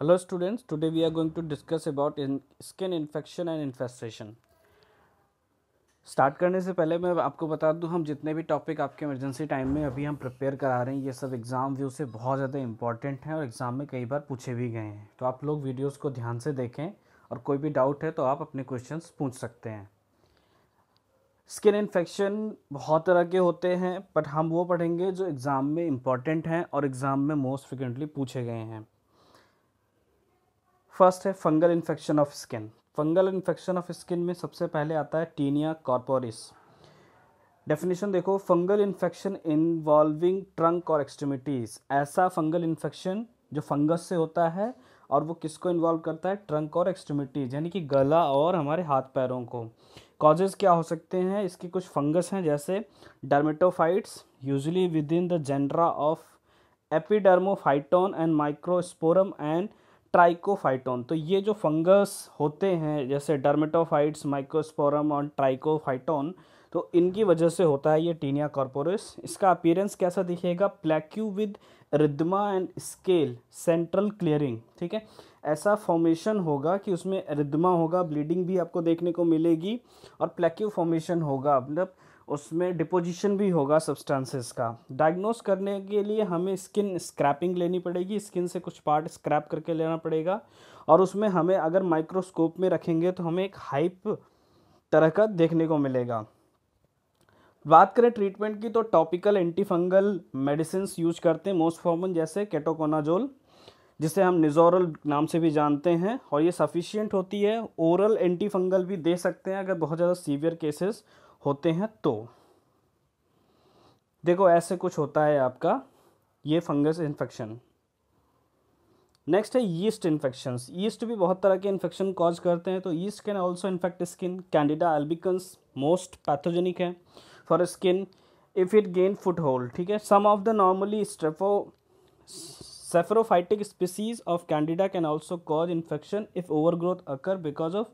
hello students today we are going to discuss about in skin infection and infestation start करने से पहले मैं आपको बता दूं हम जितने भी टॉपिक आपके इमरजेंसी टाइम में अभी हम प्रिपेयर करा रहे हैं ये सब एग्ज़ाम व्यू से बहुत ज़्यादा इंपॉर्टेंट हैं और एग्ज़ाम में कई बार पूछे भी गए हैं तो आप लोग वीडियोस को ध्यान से देखें और कोई भी डाउट है तो आप अपने क्वेश्चन पूछ सकते हैं स्किन इन्फेक्शन बहुत तरह के होते हैं बट हम वो पढ़ेंगे जो एग्ज़ाम में इम्पॉर्टेंट हैं और एग्ज़ाम में मोस्ट फ्रिक्वेंटली पूछे गए हैं फर्स्ट है fungal infection of skin fungal infection of skin में सबसे पहले आता है टीनिया कॉर्पोरिस डेफिनेशन देखो फंगल इन्फेक्शन इन्वॉल्विंग ट्रंक और एक्सट्रीमिटीज़ ऐसा फंगल इन्फेक्शन जो फंगस से होता है और वो किसको इन्वॉल्व करता है ट्रंक और एक्सट्रीमिटीज़ यानी कि गला और हमारे हाथ पैरों को कॉजेज़ क्या हो सकते हैं इसके कुछ फंगस हैं जैसे dermatophytes usually with in the genera of Epidermophyton and Microsporum and Trichophyton तो ये जो फंगस होते हैं जैसे डर्मेटोफाइट्स माइक्रोस्पोरम और ट्राइकोफाइटोन तो इनकी वजह से होता है ये टीनिया कॉर्पोरिस इसका अपीयरेंस कैसा दिखेगा plaque with erythema and scale central clearing ठीक है ऐसा फॉर्मेशन होगा कि उसमें रिदमा होगा ब्लीडिंग भी आपको देखने को मिलेगी और प्लेक्यू फॉर्मेशन होगा मतलब उसमें डिपोजिशन भी होगा सब्सटेंसेस का डायग्नोस करने के लिए हमें स्किन स्क्रैपिंग लेनी पड़ेगी स्किन से कुछ पार्ट स्क्रैप करके लेना पड़ेगा और उसमें हमें अगर माइक्रोस्कोप में रखेंगे तो हमें एक हाइप तरह का देखने को मिलेगा बात करें ट्रीटमेंट की तो टॉपिकल एंटीफंगल मेडिसिन यूज करते हैं मोस्ट कॉमन जैसे केटोकोनाजोल जिसे हम निजोरल नाम से भी जानते हैं और ये सफिशियंट होती है ओरल एंटीफंगल भी दे सकते हैं अगर बहुत ज़्यादा सीवियर केसेस होते हैं तो देखो ऐसे कुछ होता है आपका ये फंगस इन्फेक्शन नेक्स्ट है यीस्ट इन्फेक्शन यीस्ट भी बहुत तरह के इन्फेक्शन कॉज करते हैं तो yeast can also infect skin Candida albicans most pathogenic है for skin if it gain foothold ठीक है सम ऑफ द नॉर्मली स्ट्रेफो saprophytic species of Candida can also cause infection if overgrowth occur because of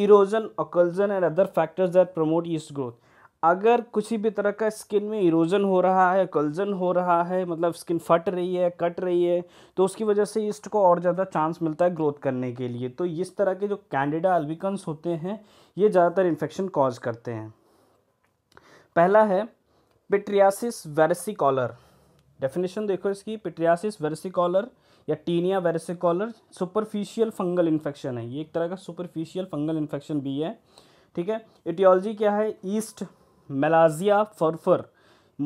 erosion occlusion and other factors that promote yeast growth अगर किसी भी तरह का skin में erosion हो रहा है कल्जन हो रहा है मतलब स्किन फट रही है कट रही है तो उसकी वजह से ईस्ट को और ज़्यादा चांस मिलता है ग्रोथ करने के लिए तो इस तरह के जो कैंडिडा अल्बिकन्स होते हैं ये ज़्यादातर इन्फेक्शन कॉज करते हैं पहला है पेट्रियासिस वेरसिकॉलर डेफिनेशन देखो इसकी पिट्रियासिस वेरसिकॉलर या tinea versicolor superficial fungal infection है ये एक तरह का सुपरफिशियल फंगल इन्फेक्शन भी है ठीक है इटियोलॉजी क्या है yeast Malassezia furfur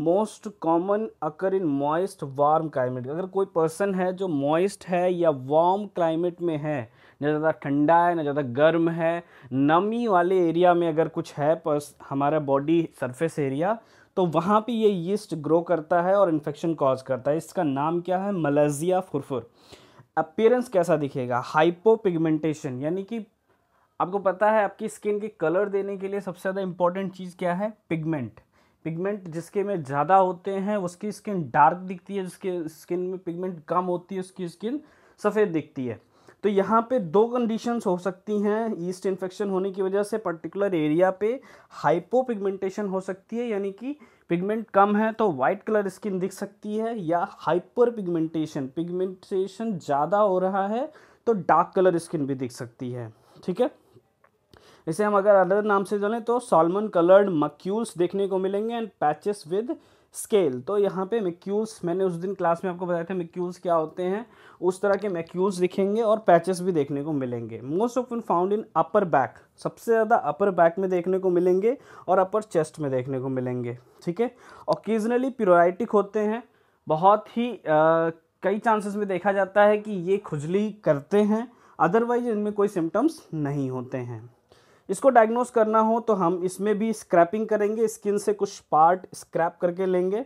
most common occur in moist warm climate अगर कोई पर्सन है जो मॉइस्ट है या वार्म क्लाइमेट में है ना ज़्यादा ठंडा है ना ज़्यादा गर्म है नमी वाले एरिया में अगर कुछ है पर्स हमारा बॉडी सरफेस एरिया तो वहाँ पे ये यीस्ट ग्रो करता है और इन्फेक्शन कॉज करता है इसका नाम क्या है मलेजिया फुरफुर अपियरेंस कैसा दिखेगा हाइपोपिगमेंटेशन यानी कि आपको पता है आपकी स्किन की कलर देने के लिए सबसे ज़्यादा इंपॉर्टेंट चीज़ क्या है पिगमेंट पिगमेंट जिसके में ज़्यादा होते हैं उसकी स्किन डार्क दिखती है जिसके स्किन में पिगमेंट कम होती है उसकी स्किन सफ़ेद दिखती है तो यहाँ पे दो कंडीशंस हो सकती हैं ईस्ट इन्फेक्शन होने की वजह से पर्टिकुलर एरिया पे हाइपो पिगमेंटेशन हो सकती है यानी कि पिगमेंट कम है तो वाइट कलर स्किन दिख सकती है या हाइपर पिगमेंटेशन पिगमेंटेशन ज़्यादा हो रहा है तो डार्क कलर स्किन भी दिख सकती है ठीक है इसे हम अगर अदर नाम से जाने तो सॉलमन कलर्ड मक्यूल्स देखने को मिलेंगे एंड पैचेस विद स्केल तो यहाँ पे मेक्यूल्स मैंने उस दिन क्लास में आपको बताया था मेक्यूल्स क्या होते हैं उस तरह के मेक्यूल्स दिखेंगे और पैचेस भी देखने को मिलेंगे most of in found in upper back सबसे ज़्यादा अपर बैक में देखने को मिलेंगे और अपर चेस्ट में देखने को मिलेंगे ठीक है ओकेजनली प्योराइटिक होते हैं बहुत ही आ, कई चांसेस में देखा जाता है कि ये खुजली करते हैं अदरवाइज इनमें कोई सिम्टम्स नहीं होते हैं इसको डायग्नोस करना हो तो हम इसमें भी स्क्रैपिंग करेंगे स्किन से कुछ पार्ट स्क्रैप करके लेंगे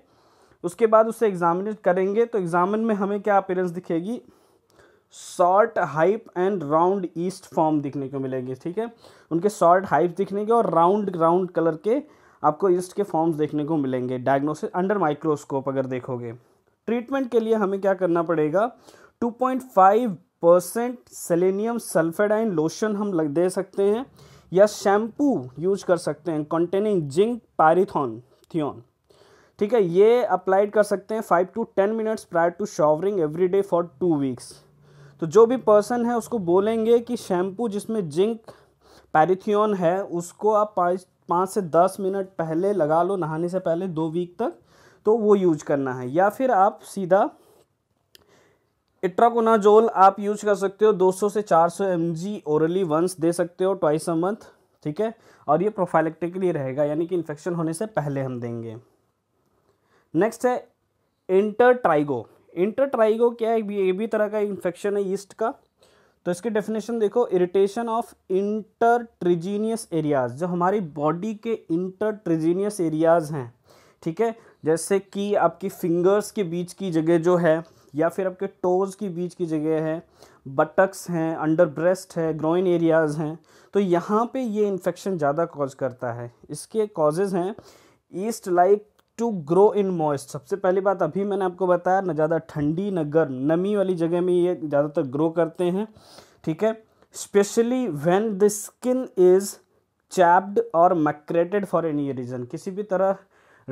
उसके बाद उसे एग्जामिन करेंगे तो एग्जामिन में हमें क्या अपेरेंस दिखेगी short hyphae and round yeast form दिखने को मिलेंगे ठीक है उनके शॉर्ट हाइप के और राउंड राउंड कलर के आपको ईस्ट के फॉर्म्स देखने को मिलेंगे डायग्नोसिस अंडर माइक्रोस्कोप अगर देखोगे ट्रीटमेंट के लिए हमें क्या करना पड़ेगा 2.5 परसेंट सेलेनियम सल्फेडाइन लोशन हम लग दे सकते हैं या शैम्पू यूज कर सकते हैं कंटेनिंग जिंक पैरिथॉन थियोन ठीक है ये अप्लाइड कर सकते हैं five to ten minutes prior to showering every day for two weeks तो जो भी पर्सन है उसको बोलेंगे कि शैम्पू जिसमें जिंक पैरिथियन है उसको आप पाँच पाँच से दस मिनट पहले लगा लो नहाने से पहले दो वीक तक तो वो यूज करना है या फिर आप सीधा इट्राकोनाजोल आप यूज कर सकते हो 200 से 400 सौ एम जी ओरली वंस दे सकते हो ट्वाइस अ मंथ ठीक है और ये प्रोफाइलेक्टिक लिए रहेगा यानी कि इन्फेक्शन होने से पहले हम देंगे नेक्स्ट है इंटर ट्राइगो इंटर ट्राइगो क्या है ये भी तरह का इन्फेक्शन है ईस्ट का तो इसकी डेफिनेशन देखो इरिटेशन ऑफ इंटरट्रिजीनियस एरियाज जो हमारी बॉडी के इंटरट्रिजीनियस एरियाज हैं ठीक है जैसे कि आपकी फिंगर्स के बीच की जगह जो है या फिर आपके टोज़ की बीच की जगह है बटक्स हैं अंडर ब्रेस्ट है ग्रोइन एरियाज़ हैं तो यहाँ पे ये इन्फेक्शन ज़्यादा कॉज करता है इसके कॉजेज़ हैं yeast like to grow in moist सबसे पहली बात अभी मैंने आपको बताया ना ज़्यादा ठंडी ना गर्म नमी वाली जगह में ये ज़्यादातर ग्रो करते हैं ठीक है specially when the skin is chapped और मैक्रेटेड फॉर एनी रीज़न किसी भी तरह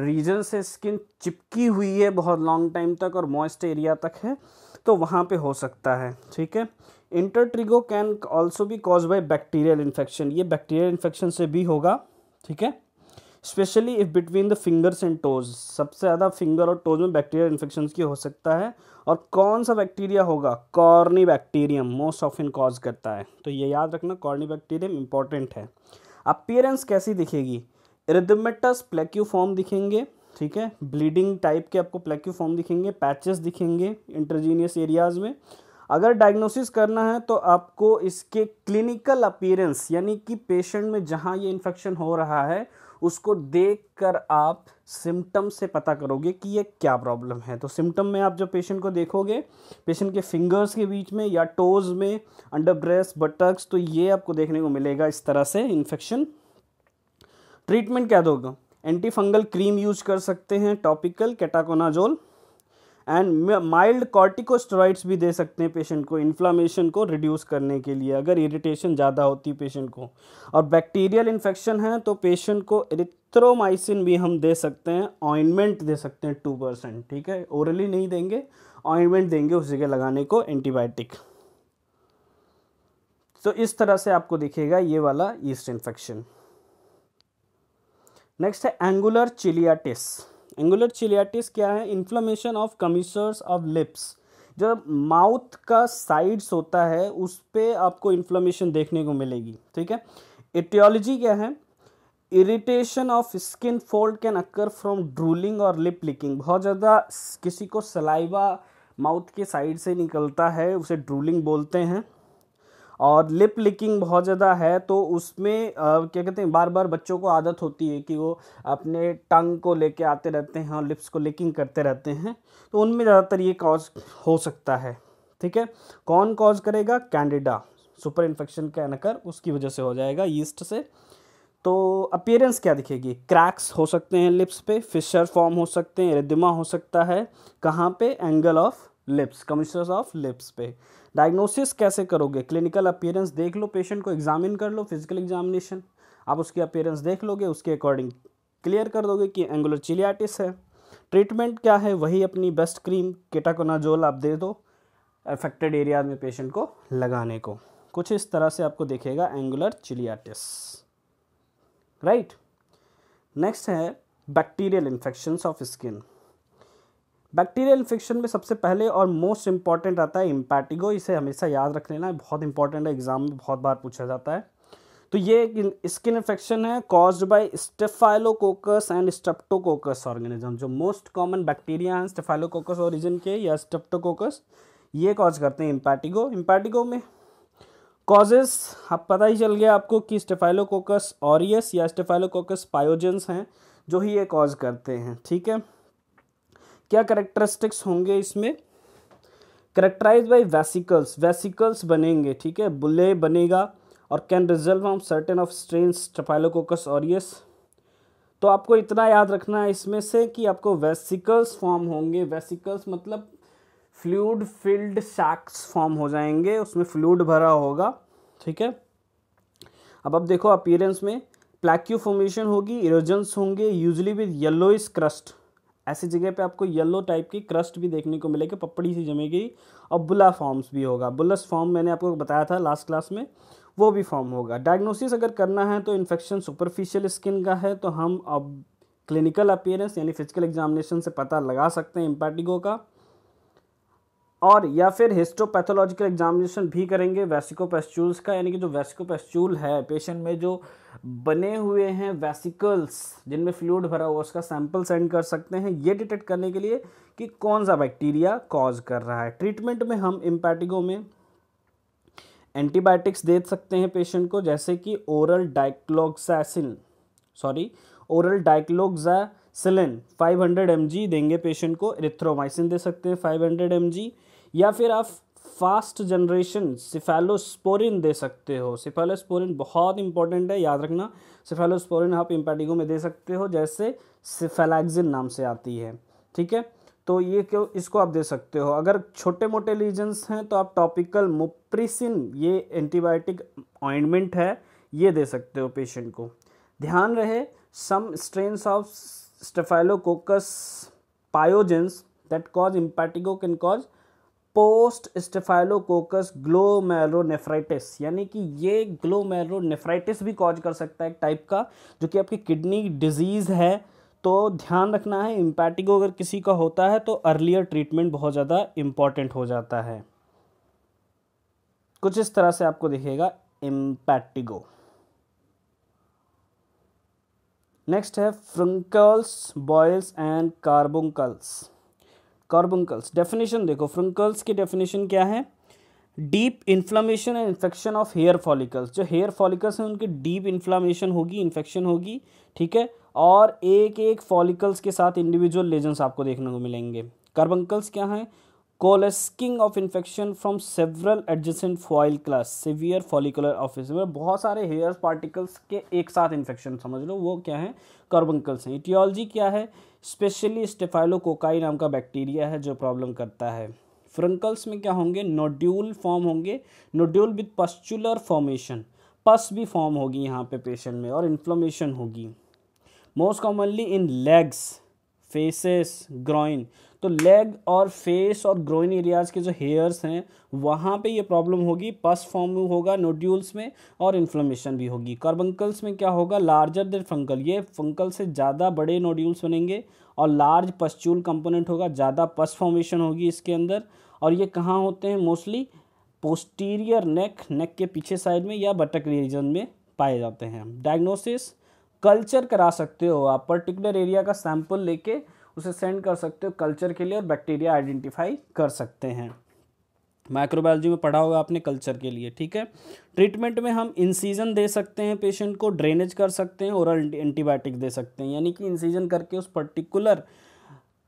रीजन से स्किन चिपकी हुई है बहुत लॉन्ग टाइम तक और मॉइस्ट एरिया तक है तो वहाँ पे हो सकता है ठीक है इंटरट्रिगो कैन ऑल्सो भी कॉज बाय बैक्टीरियल इन्फेक्शन ये बैक्टीरियल इन्फेक्शन से भी होगा ठीक है specially if between the fingers and toes सबसे ज़्यादा फिंगर और टोज में बैक्टीरियल इन्फेक्शन की हो सकता है और कौन सा बैक्टीरिया होगा corynebacterium most of in cause करता है तो ये याद रखना कॉर्नी बैक्टीरियम इंपॉर्टेंट है अपियरेंस कैसी दिखेगी एरिदमेटस प्लेक्यूफॉर्म दिखेंगे ठीक है ब्लीडिंग टाइप के आपको प्लेक्यूफॉर्म दिखेंगे पैचेस दिखेंगे इंटरजीनियस एरियाज में अगर डायग्नोसिस करना है तो आपको इसके क्लिनिकल अपीयरेंस यानी कि पेशेंट में जहाँ ये इन्फेक्शन हो रहा है उसको देख कर आप सिम्टम से पता करोगे कि ये क्या प्रॉब्लम है तो सिम्टम में आप जब पेशेंट को देखोगे पेशेंट के फिंगर्स के बीच में या टोज़ में अंडर ब्रेस्ट बटक्स तो ये आपको देखने को मिलेगा इस तरह से इन्फेक्शन ट्रीटमेंट क्या दोगे एंटी फंगल क्रीम यूज कर सकते हैं topical ketoconazole and mild corticosteroids भी दे सकते हैं पेशेंट को इन्फ्लामेशन को रिड्यूस करने के लिए अगर इरिटेशन ज़्यादा होती है पेशेंट को और बैक्टीरियल इन्फेक्शन है तो पेशेंट को एरिथ्रोमाइसिन भी हम दे सकते हैं ऑइनमेंट दे सकते हैं टू परसेंट ठीक है ओरली नहीं देंगे ऑइनमेंट देंगे उस जगह लगाने को एंटीबायोटिक तो इस तरह से आपको दिखेगा ये वाला ईस्ट इन्फेक्शन नेक्स्ट है एंगुलर चिलियाटिस एंगुलर चिलियाटिस क्या है inflammation of commissures of lips जो माउथ का साइड्स होता है उस पर आपको इन्फ्लोमेशन देखने को मिलेगी ठीक है एटियोलॉजी क्या है irritation of skin fold can occur from drooling और लिप लिकिंग बहुत ज़्यादा किसी को सलाइवा माउथ के साइड से निकलता है उसे ड्रूलिंग बोलते हैं और लिप लिकिंग बहुत ज़्यादा है तो उसमें क्या कहते हैं बार बार बच्चों को आदत होती है कि वो अपने टंग को लेके आते रहते हैं और लिप्स को लिकिंग करते रहते हैं तो उनमें ज़्यादातर ये कॉज हो सकता है ठीक है कौन कॉज करेगा कैंडिडा सुपर इन्फेक्शन का नकर उसकी वजह से हो जाएगा ईस्ट से तो अपियरेंस क्या दिखेगी क्रैक्स हो सकते हैं लिप्स पे फिशर फॉर्म हो सकते हैं रिदिमा हो सकता है कहाँ पे angle of lips commissure of lips पे डायग्नोसिस कैसे करोगे क्लिनिकल अपेयरेंस देख लो पेशेंट को एग्जामिन कर लो फिजिकल एग्जामिनेशन आप उसकी अपीयरेंस देख लोगे उसके अकॉर्डिंग क्लियर कर दोगे कि एंगुलर चिलियाटिस है ट्रीटमेंट क्या है वही अपनी बेस्ट क्रीम केटाकोनाजोल आप दे दो अफेक्टेड एरिया में पेशेंट को लगाने को कुछ इस तरह से आपको देखेगा एंगुलर चिलियाटिस राइट नेक्स्ट है bacterial infections of skin bacterial infection में सबसे पहले और मोस्ट इम्पॉर्टेंट आता है इम्पैटिगो इसे हमेशा याद रख लेना बहुत इंपॉर्टेंट है एग्जाम में बहुत बार पूछा जाता है तो ये एक स्किन इन्फेक्शन है caused by staphylococcus and streptococcus organism जो मोस्ट कॉमन बैक्टीरिया हैं स्टेफाइलोकोकस ओरिजिन के या स्टेप्टोकोकस ये कॉज करते हैं इम्पैटिगो इम्पैटिगो में कॉजेस अब पता ही चल गया आपको कि स्टेफाइलोकोकस ऑरियस या स्टेफाइलोकोकस पायोजेंस हैं जो ही ये कॉज करते हैं ठीक है क्या करेक्टरिस्टिक्स होंगे इसमें करेक्टराइज बाई वेसिकल्स वेसिकल्स बनेंगे ठीक है बुले बनेगा और कैन रिजल्व ऑम certain of strain staphylococcus aureus तो आपको इतना याद रखना है इसमें से कि आपको वेसिकल्स फॉर्म होंगे वेसिकल्स मतलब फ्लूड फिल्ड सैक्स फॉर्म हो जाएंगे उसमें फ्लूड भरा होगा ठीक है अब अब देखो अपीयरेंस में प्लैक्यू फॉर्मेशन होगी इरोजन्स होंगे यूजली विद येलोइस क्रस्ट ऐसी जगह पे आपको येलो टाइप की क्रस्ट भी देखने को मिलेगी पपड़ी सी जमेगी और बुला फॉर्म्स भी होगा बुलस फॉर्म मैंने आपको बताया था लास्ट क्लास में वो भी फॉर्म होगा डायग्नोसिस अगर करना है तो इन्फेक्शन सुपरफिशियल स्किन का है तो हम अब क्लिनिकल अपियरेंस यानी फिजिकल एग्जामिनेशन से पता लगा सकते हैं इम्पैटिगो का और या फिर हिस्टोपैथोलॉजिकल एग्जामिनेशन भी करेंगे वेसिकोपेस्ट्यूल्स का यानी कि जो वेसिकोपेस्ट्यूल है पेशेंट में जो बने हुए हैं वेसिकल्स जिनमें फ्लूड भरा हुआ उसका सैंपल सेंड कर सकते हैं ये डिटेक्ट करने के लिए कि कौन सा बैक्टीरिया कॉज कर रहा है ट्रीटमेंट में हम इम्पैटिगो में एंटीबायोटिक्स दे सकते हैं पेशेंट को जैसे कि oral dicloxacin sorry oral dicloxacillin 500 mg देंगे पेशेंट को एरिथ्रोमाइसिन दे सकते हैं 500 mg या फिर आप फास्ट जनरेशन सिफेलोस्पोरिन दे सकते हो सिफेलोस्पोरिन बहुत इंपॉर्टेंट है याद रखना सिफेलोस्पोरिन आप इम्पैटिको में दे सकते हो जैसे सिफेलैक्सिन नाम से आती है ठीक है तो ये क्यों इसको आप दे सकते हो अगर छोटे मोटे लीजन्स हैं तो आप टॉपिकल मुप्रिसिन ये एंटीबायोटिक ऑइंटमेंट है ये दे सकते हो पेशेंट को ध्यान रहे some strains of staphylococcus pyogenes that cause impetigo can cause post staphylococcus glomerulonephritis यानी कि ये ग्लोमेरोनेफ्राइटिस भी कॉज कर सकता है एक टाइप का जो कि आपकी किडनी डिजीज़ है तो ध्यान रखना है इम्पैटिको अगर किसी का होता है तो अर्लियर ट्रीटमेंट बहुत ज़्यादा इम्पॉर्टेंट हो जाता है कुछ इस तरह से आपको दिखेगा इम्पैटिगो नेक्स्ट है furuncles boils and carbuncles carbuncles definition देखो फ्रंकल्स की डेफिनेशन क्या है deep inflammation and infection of hair follicles जो हेयर फॉलिकल्स हैं उनकी डीप इन्फ्लामेशन होगी इन्फेक्शन होगी ठीक है और एक एक फॉलिकल्स के साथ इंडिविजुअल लेजेंस आपको देखने को मिलेंगे कार्बंकल्स क्या हैं coalescing of infection from several adjacent follicles severe follicular abscess बहुत सारे हेयर पार्टिकल्स के एक साथ इन्फेक्शन समझ लो वो क्या है कार्बंकल्स हैं इटियोलॉजी क्या है स्पेशली स्टेफाइलोकोकाई नाम का बैक्टीरिया है जो प्रॉब्लम करता है फ्रंकल्स में क्या होंगे नोड्यूल फॉर्म होंगे nodule with pustular formation pus भी फॉर्म होगी यहाँ पे पेशेंट में और इन्फ्लोमेशन होगी most commonly in legs faces groin तो लेग और फेस और ग्रोइन एरियाज़ के जो हेयर्स हैं वहाँ पे ये प्रॉब्लम होगी पस फॉर्म होगा नोड्यूल्स में और इन्फ्लोमेशन भी होगी कार्बंकल्स में क्या होगा लार्जर देन फंकल ये फंकल से ज़्यादा बड़े नोड्यूल्स बनेंगे और लार्ज पस्चूल कंपोनेंट होगा ज़्यादा पस फॉर्मेशन होगी इसके अंदर और ये कहाँ होते हैं मोस्टली पोस्टीरियर नेक नेक के पीछे साइड में या बटक रीजन में पाए जाते हैं डायग्नोसिस कल्चर करा सकते हो आप पर्टिकुलर एरिया का सैंपल लेके उसे सेंड कर सकते हो कल्चर के लिए और बैक्टीरिया आइडेंटिफाई कर सकते हैं माइक्रोबायोलॉजी में पढ़ा होगा आपने कल्चर के लिए ठीक है ट्रीटमेंट में हम इंसीजन दे सकते हैं पेशेंट को ड्रेनेज कर सकते हैं ओरल एंटीबायोटिक दे सकते हैं यानी कि इंसीजन करके उस पर्टिकुलर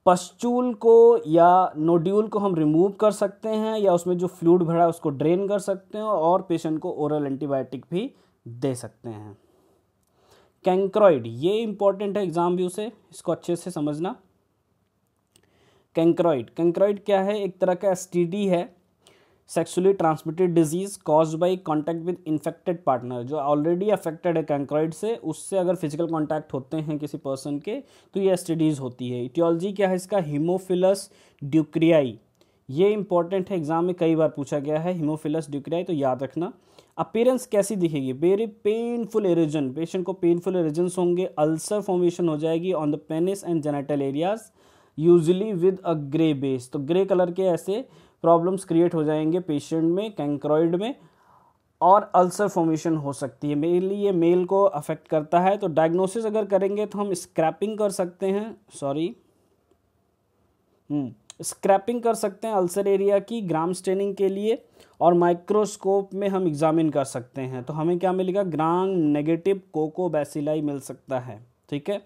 पश्चूल को या नोड्यूल को हम रिमूव कर सकते हैं या उसमें जो फ्लूड भरा है उसको ड्रेन कर सकते हैं और पेशेंट को ओरल एंटीबायोटिक भी दे सकते हैं कैंक्रॉइड ये इंपॉर्टेंट है एग्ज़ाम व्यू से इसको अच्छे से समझना कैंक्रॉइड कैंक्रॉइड क्या है एक तरह का एस है sexually transmitted disease cause by contact with infected partner जो ऑलरेडी अफेक्टेड है कैंक्रॉइड से उससे अगर फिजिकल कॉन्टैक्ट होते हैं किसी पर्सन के तो ये एस होती है इटियोलॉजी क्या है इसका हीमोफिलस ड्यूक्रियाई ये इंपॉर्टेंट है एग्जाम में कई बार पूछा गया है हीमोफिलस ड्यूक्रियाई तो याद रखना अपेयरेंस कैसी दिखेगी वेरी पेनफुल एरिजन पेशेंट को पेनफुल एरिजन्स होंगे अल्सर फॉर्मेशन हो जाएगी on the penis and genital areas usually with a grey base तो ग्रे कलर के ऐसे प्रॉब्लम्स क्रिएट हो जाएंगे पेशेंट में कैंक्रॉइड में और अल्सर फॉर्मेशन हो सकती है मेनली ये मेल को अफेक्ट करता है तो डायग्नोसिस अगर करेंगे तो हम स्क्रैपिंग कर सकते हैं सॉरी हम्म, स्क्रैपिंग कर सकते हैं अल्सर एरिया की ग्राम स्टेनिंग के लिए और माइक्रोस्कोप में हम एग्जामिन कर सकते हैं तो हमें क्या मिलेगा ग्राम नेगेटिव कोको बैसिलाई मिल सकता है ठीक है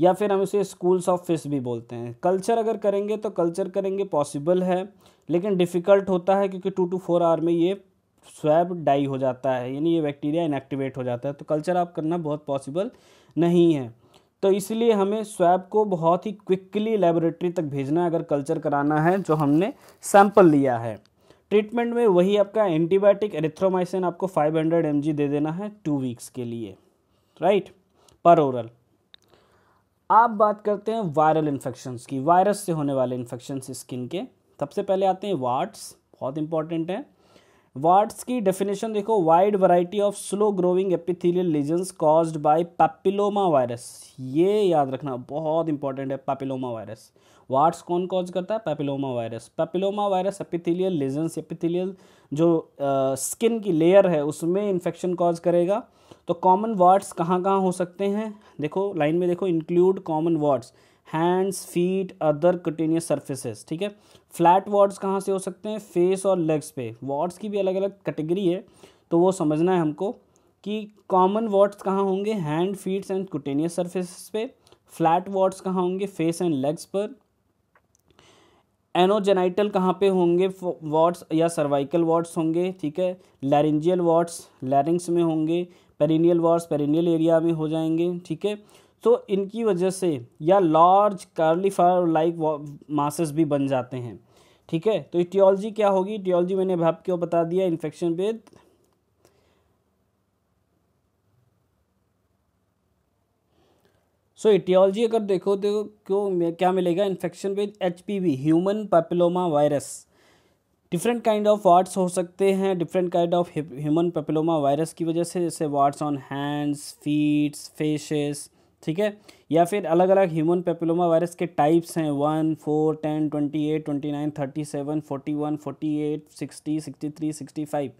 या फिर हम इसे स्कूल्स ऑफ फिश भी बोलते हैं कल्चर अगर करेंगे तो कल्चर करेंगे पॉसिबल है लेकिन डिफ़िकल्ट होता है क्योंकि टू टू फोर आवर में ये स्वैब डाई हो जाता है यानी ये बैक्टीरिया इनएक्टिवेट हो जाता है तो कल्चर आप करना बहुत पॉसिबल नहीं है तो इसलिए हमें स्वैब को बहुत ही क्विकली लेबोरेटरी तक भेजना है अगर कल्चर कराना है जो हमने सैंपल लिया है ट्रीटमेंट में वही आपका एंटीबायोटिक एरिथ्रोमाइसिन आपको 500 हंड्रेड दे देना है टू वीक्स के लिए राइट पर ओरल आप बात करते हैं वायरल इन्फेक्शंस की वायरस से होने वाले इन्फेक्शंस स्किन के सबसे पहले आते हैं वाट्स बहुत इंपॉर्टेंट है वाट्स की डेफिनेशन देखो wide variety of slow growing epithelial lesions caused by papilloma virus ये याद रखना बहुत इंपॉर्टेंट है पैपिलोमा वायरस वाट्स कौन कॉज करता है papilloma virus papilloma virus epithelial lesions epithelial जो स्किन uh, की लेयर है उसमें इन्फेक्शन कॉज करेगा तो कॉमन वर्ड्स कहाँ कहाँ हो सकते हैं देखो लाइन में देखो include common warts hands feet other cutaneous surfaces ठीक है फ्लैट वर्ड्स कहाँ से हो सकते हैं फेस और लेग्स पे वर्ड्स की भी अलग अलग कैटेगरी है तो वो समझना है हमको कि कॉमन वर्ड्स कहाँ होंगे hand feets and cutaneous surface पे फ्लैट वर्ड्स कहाँ होंगे फेस एंड लेग्स पर एनोजेनाइटल कहाँ पे होंगे वर्ड्स या सर्वाइकल वर्ड्स होंगे ठीक है लैरिंजियल वर्ड्स लैरिंग्स में होंगे पेरिनियल वॉर्स पेरिनियल एरिया में हो जाएंगे ठीक है तो इनकी वजह से या लार्ज कार्लीफायर लाइक मासेस भी बन जाते हैं ठीक है तो इटियोलॉजी क्या होगी इटियोलॉजी मैंने अभी आपको बता दिया इन्फेक्शन विद सो इटियोलॉजी अगर देखो तो क्यों क्या मिलेगा infection with H human papilloma virus different kind of warts हो सकते हैं different kind of human papilloma virus की वजह से जैसे warts on hands feets faces ठीक है या फिर अलग अलग ह्यूमन पेपिलोमा वायरस के टाइप्स हैं one four ten twenty eight twenty nine thirty seven forty one forty eight sixty sixty three sixty five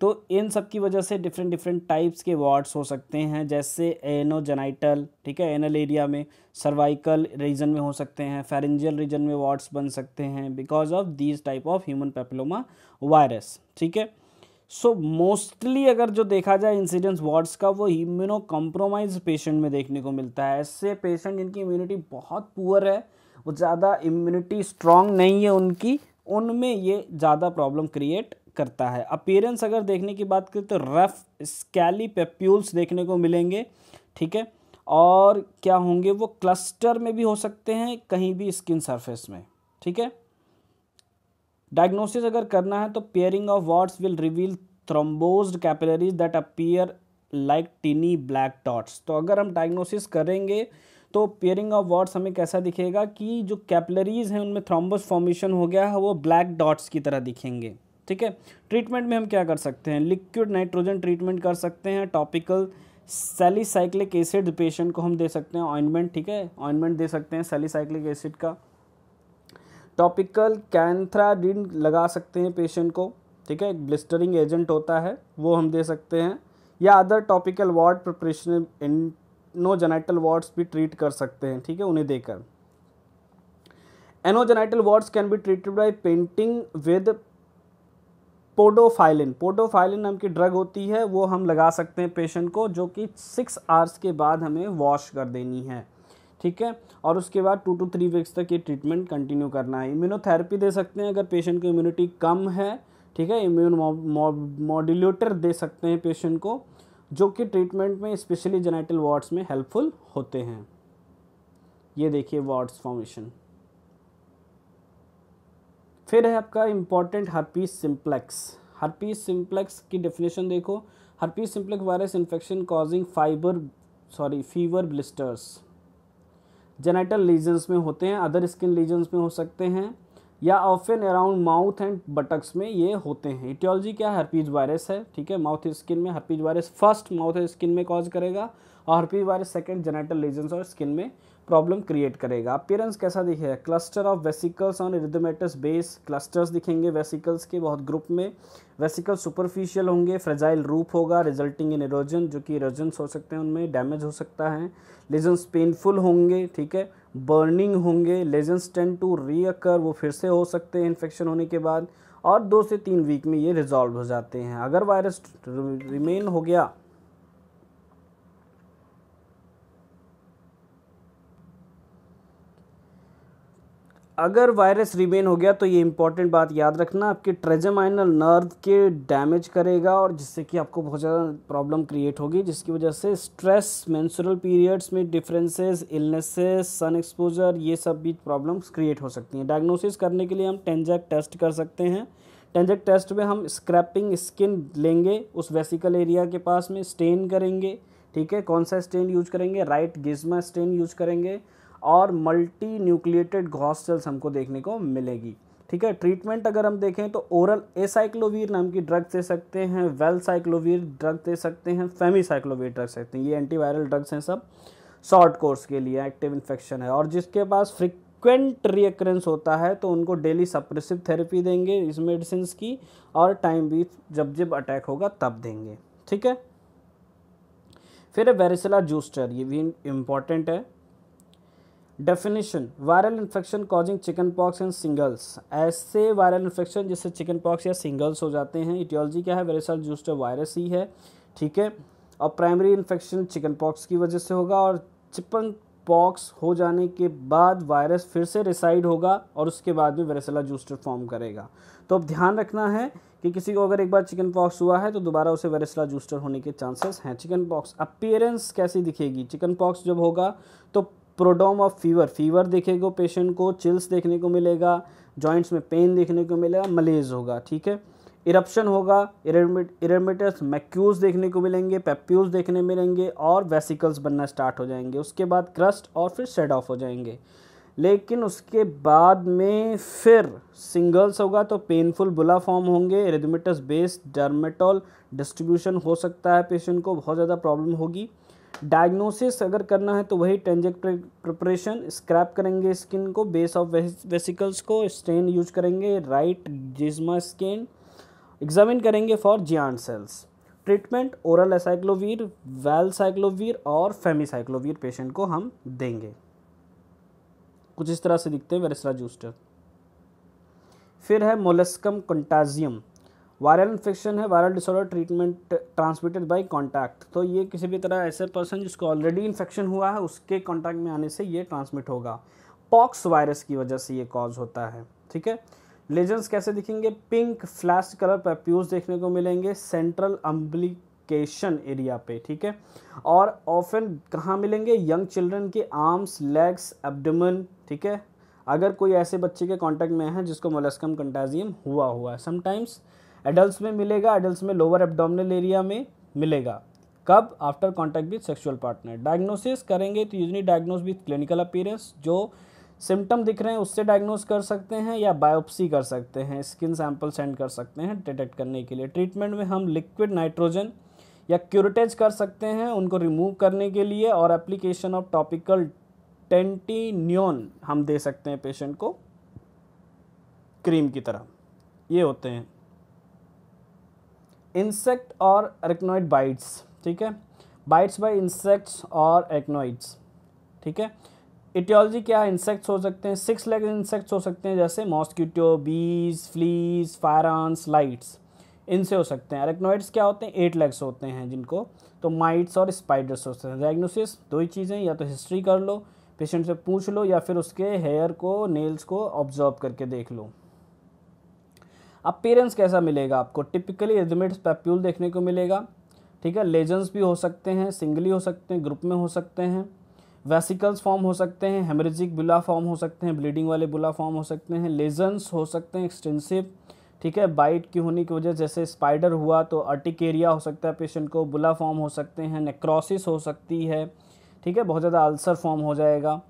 तो इन सब की वजह से डिफरेंट डिफरेंट टाइप्स के वार्ड्स हो सकते हैं जैसे एनोजेनाइटल ठीक है एनल एरिया में सर्वाइकल रीजन में हो सकते हैं फेरेंजियल रीजन में वार्ड्स बन सकते हैं because of these type of human papilloma virus ठीक है सो मोस्टली अगर जो देखा जाए इंसिडेंस वार्ड्स का वो इम्यूनो कॉम्प्रोमाइज पेशेंट में देखने को मिलता है ऐसे पेशेंट जिनकी इम्यूनिटी बहुत पुअर है वो ज़्यादा इम्यूनिटी स्ट्रांग नहीं है उनकी उनमें ये ज़्यादा प्रॉब्लम क्रिएट करता है अपीयरेंस अगर देखने की बात करें तो रफ स्कैली पेप्यूल्स देखने को मिलेंगे ठीक है और क्या होंगे वो क्लस्टर में भी हो सकते हैं कहीं भी स्किन सरफेस में ठीक है डायग्नोसिस अगर करना है तो paring of warts will reveal thrombosed capillaries that appear like tiny black dots तो अगर हम डायग्नोसिस करेंगे तो पेयरिंग ऑफ वर्ड्स हमें कैसा दिखेगा कि जो कैपिलरीज हैं उनमें थ्रोम्बोस फॉर्मेशन हो गया है वो ब्लैक डॉट्स की तरह दिखेंगे ठीक है ट्रीटमेंट में हम क्या कर सकते हैं लिक्विड नाइट्रोजन ट्रीटमेंट कर सकते हैं टॉपिकल सेलिसाइक्लिक एसिड पेशेंट को हम दे सकते हैं ऑइनमेंट ठीक है ऑइनमेंट दे सकते हैं सेलिसाइक्लिक एसिड का टॉपिकल कैंथ्राडिन लगा सकते हैं पेशेंट को ठीक है ब्लिस्टरिंग एजेंट होता है वो हम दे सकते हैं या other topical wart preparation anogenital warts भी ट्रीट कर सकते हैं ठीक है उन्हें देकर anogenital warts can be treated by painting with podophyllin podophyllin नाम की ड्रग होती है वो हम लगा सकते हैं पेशेंट को जो कि सिक्स आवर्स के बाद हमें वॉश कर देनी है ठीक है और उसके बाद टू टू थ्री वीक्स तक ये ट्रीटमेंट कंटिन्यू करना है इम्यूनोथेरेपी दे सकते हैं अगर पेशेंट की इम्यूनिटी कम है ठीक है इम्यून मॉड्यूलेटर दे सकते हैं पेशेंट को जो कि ट्रीटमेंट में स्पेशली जेनेटल वार्ड्स में हेल्पफुल होते हैं ये देखिए वार्ड्स फॉर्मेशन फिर है आपका important herpes simplex herpes simplex की डेफिनेशन देखो herpes simplex virus infection causing fibre sorry fever blisters genital lesions में होते हैं अदर स्किन लीजन्स में हो सकते हैं या often around mouth and buttocks में ये होते हैं इटियोलॉजी क्या है हर्पीज वायरस है ठीक है माउथ स्किन में herpes virus first mouth skin में कॉज करेगा और herpes virus second genital lesions और स्किन में प्रॉब्लम क्रिएट करेगा अपियरेंस कैसा दिखेगा cluster of vesicles on erythematous base clusters दिखेंगे वेसिकल्स के बहुत ग्रुप में वेसिकल सुपरफिशियल होंगे फ्रेजाइल रूप होगा रिजल्टिंग इन इरोजन जो कि इरोजन्स हो सकते हैं उनमें डैमेज हो सकता है लेजन्स पेनफुल होंगे ठीक है बर्निंग होंगे लेजन्स टेन टू रीअकर वो फिर से हो सकते हैं इन्फेक्शन होने के बाद और दो से तीन वीक में ये रिजॉल्व हो जाते हैं अगर वायरस रिमेन हो गया अगर वायरस रिमेन हो गया तो ये इंपॉर्टेंट बात याद रखना आपके ट्रेजेमाइनल नर्व के डैमेज करेगा और जिससे कि आपको बहुत ज़्यादा प्रॉब्लम क्रिएट होगी जिसकी वजह से स्ट्रेस मैंसुरल पीरियड्स में डिफरेंसेस इलनेसेस सन एक्सपोजर ये सब भी प्रॉब्लम्स क्रिएट हो सकती हैं डायग्नोसिस करने के लिए हम टेंजैक टेस्ट कर सकते हैं टेंजेक टेस्ट में हम स्क्रैपिंग स्किन लेंगे उस वेसिकल एरिया के पास में स्टेन करेंगे ठीक है कौन सा स्टेन यूज करेंगे राइट गिजमा स्टेन यूज करेंगे और मल्टी न्यूक्लिएटेड घॉस सेल्स हमको देखने को मिलेगी ठीक है ट्रीटमेंट अगर हम देखें तो ओरल एसाइक्लोवीर नाम की ड्रग दे सकते हैं वेल साइक्लोवीर ड्रग दे सकते हैं फेमी साइक्लोवीर ड्रग सकते हैं ये एंटीवायरल ड्रग्स हैं सब शॉर्ट कोर्स के लिए एक्टिव इन्फेक्शन है और जिसके पास फ्रिक्वेंट रिएक्रेंस होता है तो उनको डेली सप्रेसिव थेरेपी देंगे इस मेडिसिन की और टाइम भी जब जब अटैक होगा तब देंगे ठीक है फिर है जूस्टर ये भी इम्पॉर्टेंट है definition viral infection causing chicken pox and shingles ऐसे वायरल इन्फेक्शन जिससे चिकन पॉक्स या सिंगल्स हो जाते हैं इटियोलॉजी क्या है वेरेसल जूस्टर वायरस ही है ठीक है और प्राइमरी इन्फेक्शन चिकन पॉक्स की वजह से होगा और चिकन पॉक्स हो जाने के बाद वायरस फिर से रिसाइड होगा और उसके बाद में वेरेसला जूस्टर फॉर्म करेगा तो अब ध्यान रखना है कि किसी को अगर एक बार चिकन पॉक्स हुआ है तो दोबारा उसे वेरेसला जूस्टर होने के चांसेस हैं चिकन पॉक्स अपीयरेंस कैसी दिखेगी चिकन पॉक्स जब होगा तो प्रोडोम ऑफ फीवर फीवर देखेगा पेशेंट को चिल्स देखने को मिलेगा जॉइंट्स में पेन देखने को मिलेगा मलेज होगा ठीक है इरप्शन होगा इरेमिटस मैक्यूज देखने को मिलेंगे पेप्यूज देखने मिलेंगे और वेसिकल्स बनना स्टार्ट हो जाएंगे उसके बाद क्रस्ट और फिर शेड ऑफ हो जाएंगे लेकिन उसके बाद में फिर सिंगल्स होगा तो पेनफुल बुला फॉर्म होंगे रेडमिटस बेस डर्मेटोल डिस्ट्रीब्यूशन हो सकता है पेशेंट को बहुत ज़्यादा प्रॉब्लम होगी डायग्नोसिस अगर करना है तो वही टेंजेक्ट प्रिपरेशन स्क्रैप करेंगे स्किन को बेस ऑफ वेसिकल्स को स्टेन यूज करेंगे राइट जिज्मा स्किन एग्जामिन करेंगे for giant cells treatment oral acyclovir valacyclovir और फेमीसाइक्लोवीर पेशेंट को हम देंगे कुछ इस तरह से दिखते हैं वेरेसरा जूस्टर फिर है मोलस्कम कंटाजियम वायरल इन्फेक्शन है viral disorder treatment transmitted by contact तो ये किसी भी तरह ऐसे पर्सन जिसको ऑलरेडी इन्फेक्शन हुआ है उसके कांटेक्ट में आने से ये ट्रांसमिट होगा पॉक्स वायरस की वजह से ये कॉज होता है ठीक है लेजेंस कैसे दिखेंगे पिंक फ्लैश कलर पेप्यूज देखने को मिलेंगे सेंट्रल अम्बलिकेशन एरिया पे ठीक है और ऑफन कहाँ मिलेंगे यंग चिल्ड्रन के आर्म्स लेग्स एब्डोमन ठीक है अगर कोई ऐसे बच्चे के कांटेक्ट में है जिसको मोलस्कम कंटाजियम हुआ हुआ है समटाइम्स एडल्ट में मिलेगा एडल्ट में लोअर एबडोमिनल एरिया में मिलेगा कब after contact with sexual partner diagnosis करेंगे तो usually diagnose with clinical appearance जो सिम्टम दिख रहे हैं उससे डायग्नोज कर सकते हैं या बायोप्सी कर सकते हैं स्किन सैंपल सेंड कर सकते हैं डिटेक्ट करने के लिए ट्रीटमेंट में हम लिक्विड नाइट्रोजन या क्यूरिटेज कर सकते हैं उनको रिमूव करने के लिए और एप्लीकेशन ऑफ टॉपिकल टेंटीन्योन हम दे सकते हैं पेशेंट को क्रीम की तरह ये होते हैं इंसेक्ट और एरेक्नोइड बाइट्स ठीक है बाइट्स बाय इंसेक्ट्स और एरेक्नोइड्स ठीक है इटियोलॉजी क्या इंसेक्ट्स हो सकते हैं सिक्स लेग इंसेक्ट्स हो सकते हैं जैसे मॉस्किटो बीज फ्लीज फायरॉन्स लाइट्स इनसे हो सकते हैं एरेक्नोइड्स क्या होते हैं एट लेग्स होते हैं जिनको तो माइट्स और स्पाइडर्स होते हैं डायग्नोसिस दो ही चीज़ें या तो हिस्ट्री कर लो पेशेंट से पूछ लो या फिर उसके हेयर को नेल्स को ऑब्जर्व करके देख लो अपीयरेंस कैसा मिलेगा आपको टिपिकली एजमेट्स पैप्यूल देखने को मिलेगा ठीक है लेजेंस भी हो सकते हैं सिंगली हो सकते हैं ग्रुप में हो सकते हैं वेसिकल्स फॉर्म हो सकते हैं हेमरेजिक बुला फॉर्म हो सकते हैं ब्लीडिंग वाले बुला फॉर्म हो सकते हैं लेजेंस हो सकते हैं एक्सटेंसिव ठीक है बाइट की होने की वजह जैसे स्पाइडर हुआ तो अर्टिकेरिया हो सकता है पेशेंट को बुला फॉर्म हो सकते हैं नेक्रोसिस हो सकती है ठीक है बहुत ज़्यादा अल्सर फॉर्म हो जाएगा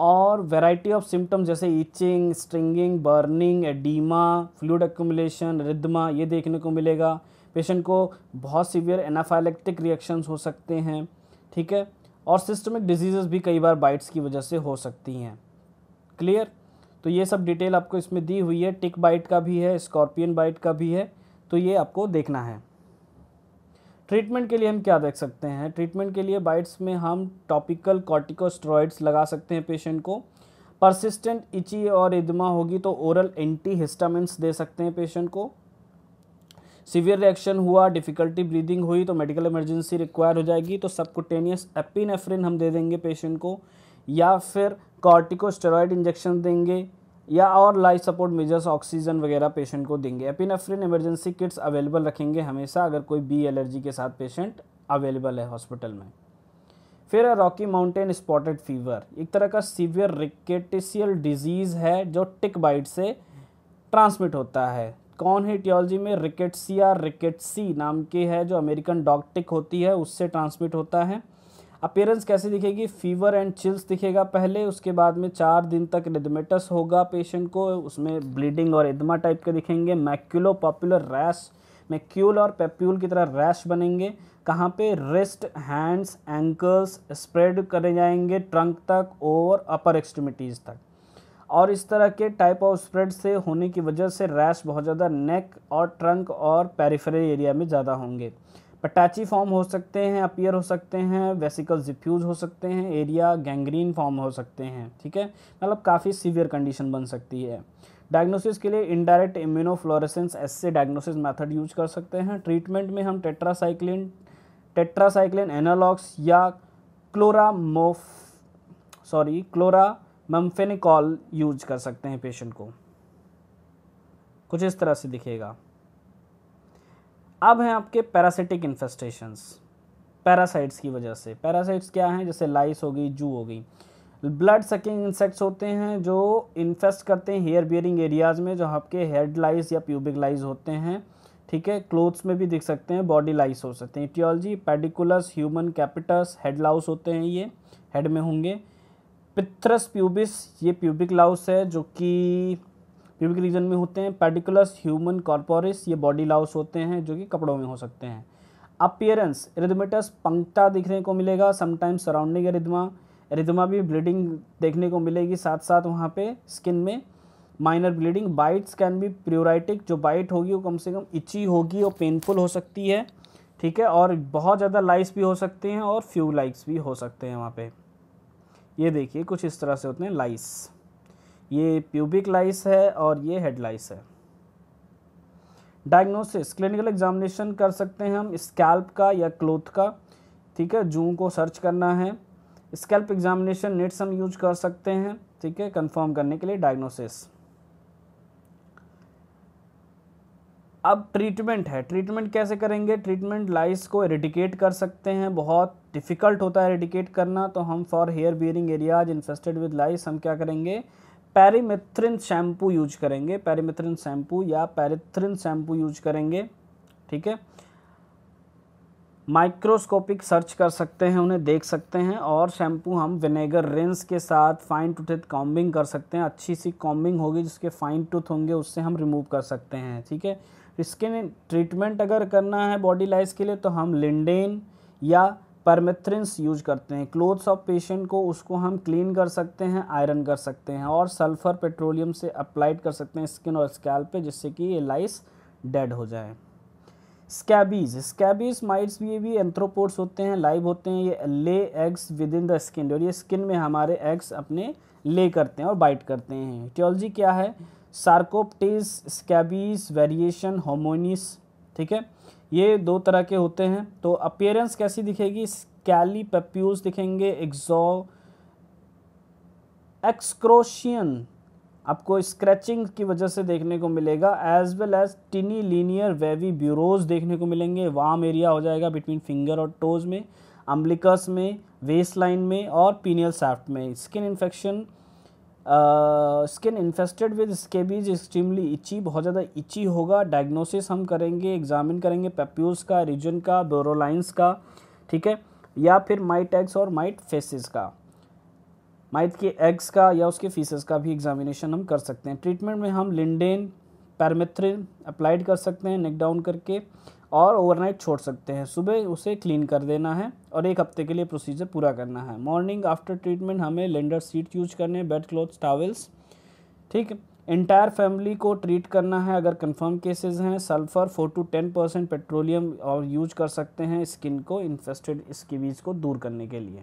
और वैरायटी ऑफ सिम्टम्स जैसे itching stinging burning oedema fluid accumulation erythema ये देखने को मिलेगा पेशेंट को बहुत सीवियर एनाफाइलेक्टिक रिएक्शंस हो सकते हैं ठीक है और सिस्टमिक डिजीज़ भी कई बार बाइट्स की वजह से हो सकती हैं क्लियर तो ये सब डिटेल आपको इसमें दी हुई है टिक बाइट का भी है स्कॉर्पियन बाइट का भी है तो ये आपको देखना है ट्रीटमेंट के लिए हम क्या देख सकते हैं ट्रीटमेंट के लिए बाइट्स में हम टॉपिकल कॉर्टिकोस्ट्रॉइड्स लगा सकते हैं पेशेंट को परसिस्टेंट इची और इदमा होगी तो ओरल एंटी हिस्टामिन्स दे सकते हैं पेशेंट को सीवियर रिएक्शन हुआ डिफ़िकल्टी ब्रीदिंग हुई तो मेडिकल इमरजेंसी रिक्वायर हो जाएगी तो सबकुटेनियस एपिनेफ्रिन हम दे देंगे पेशेंट को या फिर कॉर्टिकोस्टेरॉयड इंजेक्शन देंगे या और लाइफ सपोर्ट मेजर्स ऑक्सीजन वगैरह पेशेंट को देंगे एपिनेफ्रिन इमरजेंसी किट्स अवेलेबल रखेंगे हमेशा अगर कोई बी एलर्जी के साथ पेशेंट अवेलेबल है हॉस्पिटल में फिर है रॉकी माउंटेन स्पॉटेड फीवर एक तरह का सीवियर रिकेटिसियल डिजीज़ है जो टिक बाइट से ट्रांसमिट होता है कौन है टियोलॉजी में रिकेटसिया रिकेटसी नाम की है जो अमेरिकन डॉग टिक होती है उससे ट्रांसमिट होता है अपेयरेंस कैसे दिखेगी फीवर एंड चिल्स दिखेगा पहले उसके बाद में चार दिन तक रिदमेटस होगा पेशेंट को उसमें ब्लीडिंग और एदमा टाइप के दिखेंगे मैक्यूलो पॉपुलर रैश मैक्यूल और पेप्यूल की तरह रैश बनेंगे कहाँ पे रिस्ट हैंड्स एंकल्स स्प्रेड करे जाएंगे ट्रंक तक और अपर एक्सट्रीमिटीज़ तक और इस तरह के टाइप ऑफ स्प्रेड से होने की वजह से रैश बहुत ज़्यादा नेक और ट्रंक और पेरिफेरल एरिया में ज़्यादा होंगे पटाची फॉर्म हो सकते हैं अपियर हो सकते हैं वेसिकल जिफ्यूज हो सकते हैं एरिया गैंग्रीन फॉर्म हो सकते हैं ठीक है मतलब काफ़ी सीवियर कंडीशन बन सकती है डायग्नोसिस के लिए इनडायरेक्ट इम्यूनोफ्लोरेसेंस से डायग्नोसिस मेथड यूज कर सकते हैं ट्रीटमेंट में हम टेट्रासाइक्लिन टेट्रासाइक्लिन एनालॉग्स या क्लोरामोफ सॉरी मम्फेनिकॉल यूज कर सकते हैं पेशेंट को कुछ इस तरह से दिखेगा अब हैं आपके पैरासिटिक इन्फेस्टेशंस पैरासाइट्स की वजह से पैरासाइट्स क्या हैं जैसे लाइस हो गई जू हो गई ब्लड सकिंग इंसेक्ट्स होते हैं जो इन्फेस्ट करते हैं हेयर बियरिंग एरियाज़ में जो आपके हेड लाइस या प्यूबिक लाइस होते हैं ठीक है क्लोथ्स में भी दिख सकते हैं बॉडी लाइस हो सकते हैं aetiology pediculus humanus capitis head louse होते हैं ये हेड में होंगे पिथ्रस प्यूबिस ये प्यूबिक लाउस है जो कि प्यूबिक रीजन में होते हैं पेडिकुलस ह्यूमन कॉर्पोरिस ये बॉडी लाउस होते हैं जो कि कपड़ों में हो सकते हैं अपियरेंस रिदमेटस पंक्ता दिखने को मिलेगा समटाइम्स सराउंडिंग रिदमा रिदमा भी ब्लीडिंग देखने को मिलेगी साथ साथ वहाँ पे स्किन में minor bleeding bites can be pruritic जो बाइट होगी वो कम से कम इची होगी और पेनफुल हो सकती है ठीक है और बहुत ज़्यादा लाइस भी हो सकते हैं और फ्यू लाइक्स भी हो सकते हैं वहाँ पे ये देखिए कुछ इस तरह से होते हैं लाइस ये प्यूबिक लाइस है और ये हेड लाइस है डायग्नोसिस क्लिनिकल एग्जामिनेशन कर सकते हैं हम स्कैल्प का या क्लोथ का ठीक है जूम को सर्च करना है स्कैल्प एग्जामिनेशन नेट्स हम यूज कर सकते हैं ठीक है कंफर्म करने के लिए डायग्नोसिस अब ट्रीटमेंट है ट्रीटमेंट कैसे करेंगे ट्रीटमेंट लाइस को एरेडिकेट कर सकते हैं बहुत डिफ़िकल्ट होता है एरेडिकेट करना तो हम for hair bearing areas infested with lice हम क्या करेंगे पैरीमिथ्रिन शैम्पू यूज करेंगे पैरीमिथ्रिन शैम्पू या पैरिथ्रिन शैम्पू यूज करेंगे ठीक है माइक्रोस्कोपिक सर्च कर सकते हैं उन्हें देख सकते हैं और शैम्पू हम विनेगर रिंस के साथ फाइन टूथ कॉम्बिंग कर सकते हैं अच्छी सी कॉम्बिंग होगी जिसके फाइन टूथ होंगे उससे हम रिमूव कर सकते हैं ठीक है स्किन ट्रीटमेंट अगर करना है बॉडी लाइस के लिए तो हम लिंडेन या परमेथ्रिंस यूज करते हैं क्लोथ्स ऑफ पेशेंट को उसको हम क्लीन कर सकते हैं आयरन कर सकते हैं और सल्फ़र पेट्रोलियम से अप्लाइड कर सकते हैं स्किन और स्कैल पे जिससे कि ये लाइस डेड हो जाए स्कैबीज स्कैबीज माइट्स ये भी एंथ्रोपोड्स होते हैं लाइव होते हैं ये lay eggs with in the skin और ये स्किन में हमारे एग्स अपने ले करते हैं और बाइट करते हैं टियोलॉजी क्या है सार्कोप्टिस स्कैबीज वेरिएशन होमोनिस ठीक है ये दो तरह के होते हैं तो अपियरेंस कैसी दिखेगी स्कैली पेप्यूल्स दिखेंगे एक्जो एक्सक्रोशियन आपको स्क्रैचिंग की वजह से देखने को मिलेगा as well as tiny linear wavy burrows देखने को मिलेंगे वाम एरिया हो जाएगा बिटवीन फिंगर और टोज में अम्बलिकस में वेस्ट लाइन में और पीनियल सैफ्ट में skin infection skin infested with scabies extremely itchy बहुत ज़्यादा इची होगा डायग्नोसिस हम करेंगे एग्जामिन करेंगे पेप्यूल्स का रीजन का बोरोलाइंस का ठीक है या फिर माइट एग्स और माइट फेसिस का माइट के एग्स का या उसके फीसेस का भी एग्जामिनेशन हम कर सकते हैं ट्रीटमेंट में हम लिंडेन पैरमेथ्रिन अप्लाइड कर सकते हैं नेक डाउन करके और ओवरनाइट छोड़ सकते हैं सुबह उसे क्लीन कर देना है और एक हफ्ते के लिए प्रोसीजर पूरा करना है मॉर्निंग आफ्टर ट्रीटमेंट हमें लेंडर सीट यूज करने हैं बेड क्लोथ्स टावल्स ठीक इंटायर फैमिली को ट्रीट करना है अगर कंफर्म केसेस हैं sulphur four to ten percent petroleum और यूज कर सकते हैं स्किन को इन्फेस्टेड स्कीवीज को दूर करने के लिए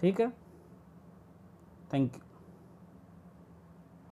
ठीक है थैंक यू